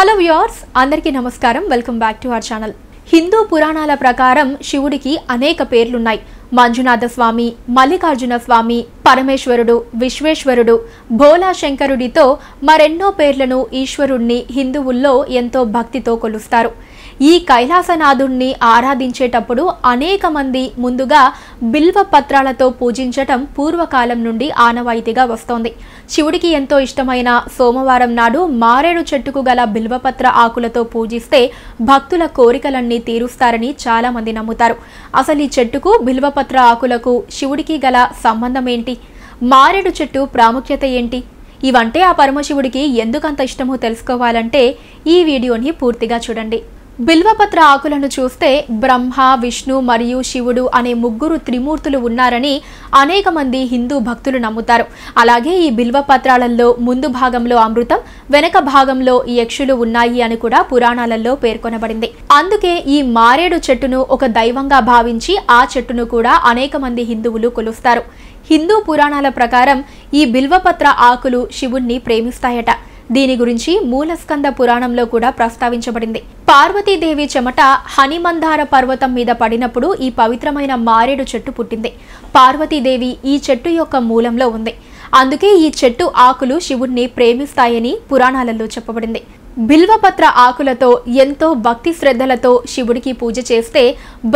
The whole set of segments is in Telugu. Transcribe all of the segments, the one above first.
హలో వ్యూవర్స్ అందరికీ నమస్కారం welcome back to our channel Hindu పురాణాల ప్రకారం శివుడికి అనేక పేర్లున్నాయి మంజునాథ స్వామి మల్లికార్జున స్వామి పరమేశ్వరుడు విశ్వేశ్వరుడు భోలా శంకరుడితో మరెన్నో పేర్లను ఈశ్వరుణ్ణి హిందువుల్లో ఎంతో భక్తితో కొలుస్తారు ఈ కైలాసనాథుణ్ణి ఆరాధించేటప్పుడు అనేక మంది ముందుగా బిల్వ పత్రాలతో పూజించటం పూర్వకాలం నుండి ఆనవాయితీగా వస్తోంది శివుడికి ఎంతో ఇష్టమైన సోమవారం నాడు మారేడు చెట్టుకు గల బిల్వపత్ర ఆకులతో పూజిస్తే భక్తుల కోరికలన్నీ తీరుస్తారని చాలామంది నమ్ముతారు అసలు ఈ చెట్టుకు బిల్వపత్ర ఆకులకు శివుడికి గల సంబంధం ఏంటి మారేడు చెట్టు ప్రాముఖ్యత ఏంటి ఇవంటే ఆ పరమశివుడికి ఎందుకంత ఇష్టమో తెలుసుకోవాలంటే ఈ వీడియోని పూర్తిగా చూడండి బిల్వపత్ర ఆకులను చూస్తే బ్రహ్మ విష్ణు మరియు శివుడు అనే ముగ్గురు త్రిమూర్తులు ఉన్నారని అనేక మంది హిందూ భక్తులు నమ్ముతారు అలాగే ఈ బిల్వపత్రాలలో ముందు భాగంలో అమృతం వెనక భాగంలో యక్షులు ఉన్నాయి అని కూడా పురాణాలలో పేర్కొనబడింది అందుకే ఈ మారేడు చెట్టును ఒక దైవంగా భావించి ఆ చెట్టును కూడా అనేక మంది హిందువులు కొలుస్తారు హిందూ పురాణాల ప్రకారం ఈ బిల్వపత్ర ఆకులు శివుణ్ణి ప్రేమిస్తాయట దీని గురించి మూలస్కంద పురాణంలో కూడా ప్రస్తావించబడింది పార్వతీదేవి చెమట హనిమందార పర్వతం మీద పడినప్పుడు ఈ పవిత్రమైన మారేడు చెట్టు పుట్టింది పార్వతీదేవి ఈ చెట్టు యొక్క మూలంలో ఉంది అందుకే ఈ చెట్టు ఆకులు శివుణ్ణి ప్రేమిస్తాయని పురాణాలలో చెప్పబడింది బిల్వపత్ర ఆకులతో ఎంతో భక్తి శ్రద్ధలతో శివుడికి పూజ చేస్తే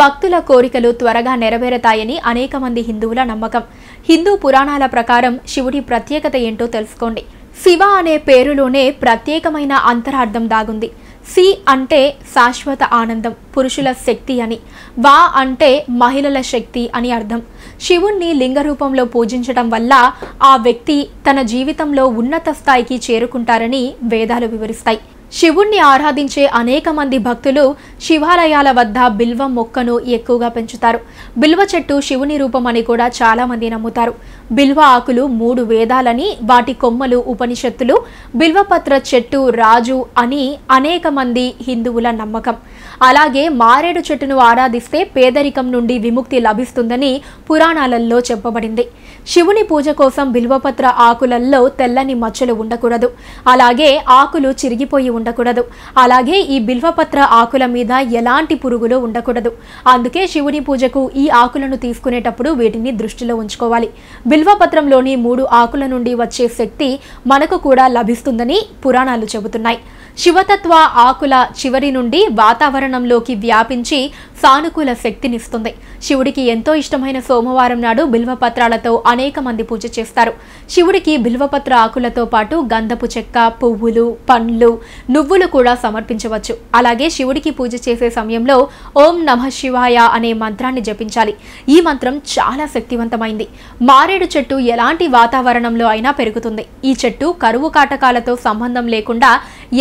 భక్తుల కోరికలు త్వరగా నెరవేరతాయని అనేక మంది హిందువుల నమ్మకం హిందూ పురాణాల ప్రకారం శివుడి ప్రత్యేకత ఏంటో తెలుసుకోండి శివ అనే పేరులోనే ప్రత్యేకమైన అంతరార్థం దాగుంది సి అంటే శాశ్వత ఆనందం పురుషుల శక్తి అని వా అంటే మహిళల శక్తి అని అర్థం శివుణ్ణి లింగ రూపంలో పూజించడం వల్ల ఆ వ్యక్తి తన జీవితంలో ఉన్నత స్థాయికి చేరుకుంటారని వేదాలు వివరిస్తాయి శివుణ్ణి ఆరాధించే అనేక మంది భక్తులు శివాలయాల వద్ద బిల్వ మొక్కను ఎక్కువగా పెంచుతారు బిల్వ చెట్టు శివుని రూపం అని కూడా చాలామంది నమ్ముతారు బిల్వ ఆకులు మూడు వేదాలని వాటి కొమ్మలు ఉపనిషత్తులు బిల్వపత్ర చెట్టు రాజు అని అనేక మంది హిందువుల నమ్మకం అలాగే మారేడు చెట్టును ఆరాధిస్తే పేదరికం నుండి విముక్తి లభిస్తుందని పురాణాలలో చెప్పబడింది శివుని పూజ కోసం బిల్వపత్ర ఆకులల్లో తెల్లని మచ్చలు ఉండకూడదు అలాగే ఆకులు చిరిగిపోయి ఉండకూడదు అలాగే ఈ బిల్వపత్ర ఆకుల మీద కూడా ఎలాంటి పురుగులు ఉండకూడదు అందుకే శివుని పూజకు ఈ ఆకులను తీసుకునేటప్పుడు వీటిని దృష్టిలో ఉంచుకోవాలి బిల్వపత్రంలోని మూడు ఆకుల నుండి వచ్చే శక్తి మనకు కూడా లభిస్తుందని పురాణాలు చెబుతున్నాయి శివతత్వ ఆకుల చివరి నుండి వాతావరణంలోకి వ్యాపించి సానుకూల శక్తినిస్తుంది శివుడికి ఎంతో ఇష్టమైన సోమవారం నాడు బిల్వపత్రాలతో అనేక మంది పూజ చేస్తారు శివుడికి బిల్వపత్ర ఆకులతో పాటు గంధపు చెక్క పువ్వులు పండ్లు నువ్వులు కూడా సమర్పించవచ్చు అలాగే శివుడికి పూజ పూజ చేసే సమయంలో ఓం నమ శివాయ అనే మంత్రాన్ని జపించాలి ఈ మంత్రం చాలా శక్తివంతమైంది మారేడు చెట్టు ఎలాంటి వాతావరణంలో అయినా పెరుగుతుంది ఈ చెట్టు కరువు కాటకాలతో సంబంధం లేకుండా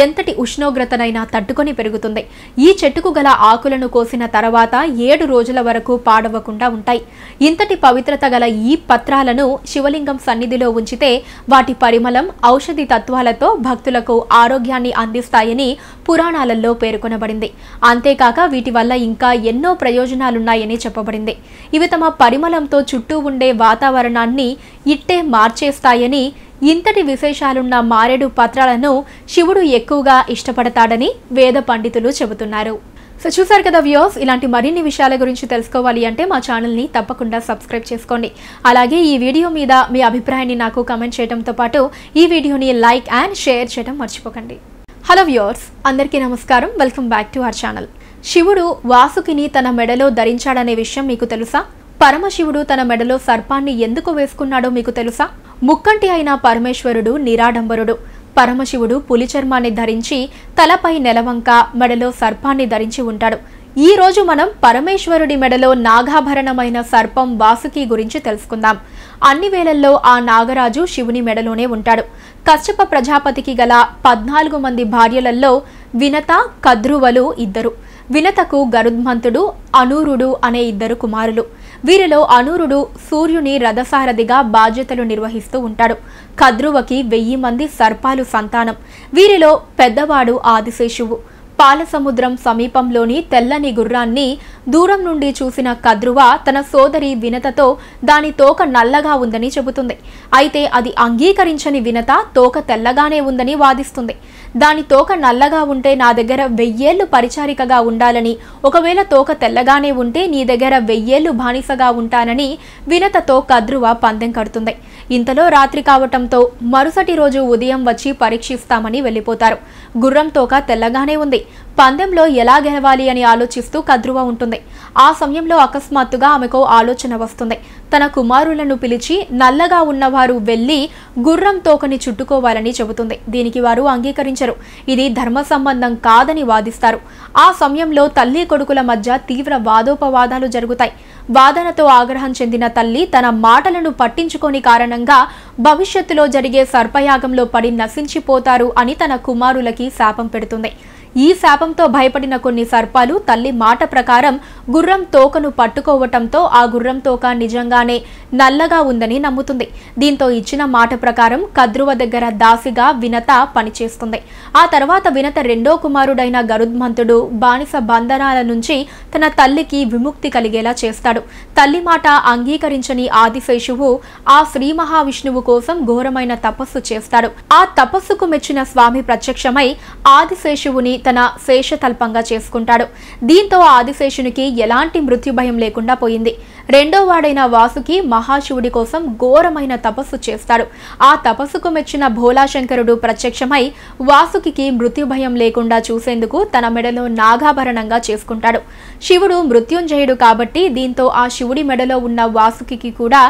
ఎంతటి ఉష్ణోగ్రతనైనా తట్టుకొని పెరుగుతుంది ఈ చెట్టుకు గల ఆకులను కోసిన తర్వాత ఏడు రోజుల వరకు పాడవకుండా ఉంటాయి ఇంతటి పవిత్రత గల ఈ పత్రాలను శివలింగం సన్నిధిలో ఉంచితే వాటి పరిమళం ఔషధి తత్వాలతో భక్తులకు ఆరోగ్యాన్ని అందిస్తాయని పురాణాలలో పేర్కొనబడింది అంతేకాక వీటి వల్ల ఇంకా ఎన్నో ప్రయోజనాలున్నాయని చెప్పబడింది ఇవి తమ పరిమళంతో చుట్టూ ఉండే వాతావరణాన్ని ఇట్టే మార్చేస్తాయని ఇంతటి విశేషాలున్న మారేడు పత్రాలను శివుడు ఎక్కువగా ఇష్టపడతాడని వేద పండితులు చెబుతున్నారు సో చూసారు కదా వ్యూస్ ఇలాంటి మరిన్ని విషయాల గురించి తెలుసుకోవాలి అంటే మా ఛానల్ని తప్పకుండా సబ్స్క్రైబ్ చేసుకోండి అలాగే ఈ వీడియో మీద మీ అభిప్రాయాన్ని నాకు కమెంట్ చేయడంతో పాటు ఈ వీడియోని లైక్ అండ్ షేర్ చేయడం మర్చిపోకండి హలో వ్యూర్స్ అందరికీ నమస్కారం welcome back to our channel శివుడు వాసుకిని తన మెడలో ధరించాడనే విషయం మీకు తెలుసా పరమశివుడు తన మెడలో సర్పాన్ని ఎందుకు వేసుకున్నాడో మీకు తెలుసా ముక్కంటి అయిన పరమేశ్వరుడు నిరాడంబరుడు పరమశివుడు పులి చర్మాన్ని ధరించి తలపై నెలవంక మెడలో సర్పాన్ని ధరించి ఉంటాడు ఈ రోజు మనం పరమేశ్వరుడి మెడలో నాగాభరణమైన సర్పం వాసుకి గురించి తెలుసుకుందాం అన్ని వేళల్లో ఆ నాగరాజు శివుని మెడలోనే ఉంటాడు కశ్యప ప్రజాపతికి గల పద్నాలుగు మంది భార్యలలో వినత కద్రువలు ఇద్దరు వినతకు గరుద్మంతుడు అనూరుడు అనే ఇద్దరు కుమారులు వీరిలో అనూరుడు సూర్యుని రథసారథిగా బాధ్యతలు నిర్వహిస్తూ ఉంటాడు కద్రువకి వెయ్యి మంది సర్పాలు సంతానం వీరిలో పెద్దవాడు ఆదిశేషువు పాలసముద్రం సమీపంలోని తెల్లని గుర్రాన్ని దూరం నుండి చూసిన కద్రువ తన సోదరి వినతతో దాని తోక నల్లగా ఉందని చెబుతుంది అయితే అది అంగీకరించని వినత తోక తెల్లగానే ఉందని వాదిస్తుంది దాని తోక నల్లగా ఉంటే నా దగ్గర వెయ్యేళ్ళు పరిచారికగా ఉండాలని ఒకవేళ తోక తెల్లగానే ఉంటే నీ దగ్గర వెయ్యేళ్ళు బానిసగా ఉంటానని వినతతో కద్రువ పందెం కడుతుంది ఇంతలో రాత్రి కావటంతో మరుసటి రోజు ఉదయం వచ్చి పరీక్షిస్తామని వెళ్ళిపోతారు గుర్రం తోక తెల్లగానే ఉంది పందెంలో ఎలా గెలవాలి అని ఆలోచిస్తూ కద్రువ ఉంటుంది ఆ సమయంలో అకస్మాత్తుగా ఆమెకు ఆలోచన వస్తుంది తన కుమారులను పిలిచి నల్లగా ఉన్నవారు వెళ్ళి గుర్రం తోకని చుట్టుకోవాలని చెబుతుంది దీనికి వారు అంగీకరించరు ఇది ధర్మ సంబంధం కాదని వాదిస్తారు ఆ సమయంలో తల్లి కొడుకుల మధ్య తీవ్ర వాదోపవాదాలు జరుగుతాయి వాదనతో ఆగ్రహం చెందిన తల్లి తన మాటలను పట్టించుకోని కారణంగా భవిష్యత్తులో జరిగే సర్పయాగంలో పడి నశించిపోతారు అని తన కుమారులకి శాపం పెడుతుంది ఈ శాపంతో భయపడిన కొన్ని సర్పాలు తల్లి మాట ప్రకారం గుర్రం తోకను పట్టుకోవటంతో ఆ గుర్రం తోక నిజంగానే నల్లగా ఉందని నమ్ముతుంది దీంతో ఇచ్చిన మాట ప్రకారం కద్రువ దగ్గర దాసిగా వినత పనిచేస్తుంది ఆ తర్వాత వినత రెండో కుమారుడైన గరుద్మంతుడు బానిస బంధనాల నుంచి తన తల్లికి విముక్తి కలిగేలా చేస్తాడు తల్లి మాట అంగీకరించని ఆదిశేషువు ఆ శ్రీ మహావిష్ణువు కోసం ఘోరమైన తపస్సు చేస్తాడు ఆ తపస్సుకు మెచ్చిన స్వామి ప్రత్యక్షమై ఆదిశేషువుని తన శేషతల్పంగా చేసుకుంటాడు దీంతో ఆదిశేషునికి ఎలాంటి మృత్యు భయం లేకుండా పోయింది రెండో వాడైన వాసుకి మహాశివుడి కోసం ఘోరమైన తపస్సు చేస్తాడు ఆ తపస్సుకు మెచ్చిన భోలాశంకరుడు ప్రత్యక్షమై వాసుకి మృత్యు భయం లేకుండా చూసేందుకు తన మెడలో నాగాభరణంగా చేసుకుంటాడు శివుడు మృత్యుంజయుడు కాబట్టి దీంతో ఆ శివుడి మెడలో ఉన్న వాసుకి కూడా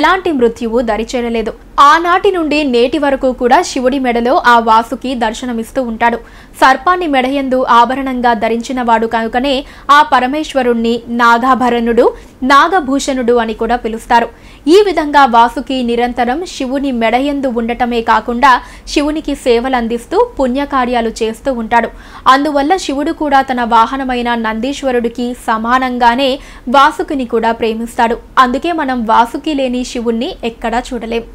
ఎలాంటి మృత్యువు దరిచేరలేదు ఆనాటి నుండి నేటి వరకు కూడా శివుడి మెడలో ఆ వాసుకి దర్శనమిస్తూ ఉంటాడు సర్పాన్ని మెడయందు ఆభరణంగా ధరించినవాడు కనుకనే ఆ పరమేశ్వరుణ్ణి నాగాభరణుడు నాగభూషణుడు అని కూడా పిలుస్తారు ఈ విధంగా వాసుకి నిరంతరం శివుని మెడయందు ఉండటమే కాకుండా శివునికి సేవలందిస్తూ పుణ్యకార్యాలు చేస్తూ ఉంటాడు అందువల్ల శివుడు కూడా తన వాహనమైన నందీశ్వరుడికి సమానంగానే వాసుకిని కూడా ప్రేమిస్తాడు అందుకే మనం వాసుకి లేని శివుణ్ణి ఎక్కడా చూడలేం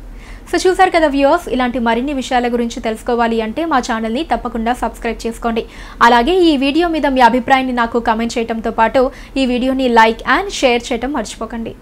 సో చూసారు కదా వ్యూవర్స్ ఇలాంటి మరిన్ని విషయాల గురించి తెలుసుకోవాలి అంటే మా ఛానల్ని తప్పకుండా సబ్స్క్రైబ్ చేసుకోండి అలాగే ఈ వీడియో మీద మీ అభిప్రాయాన్ని నాకు కమెంట్ చేయడంతో పాటు ఈ వీడియోని లైక్ అండ్ షేర్ చేయడం మర్చిపోకండి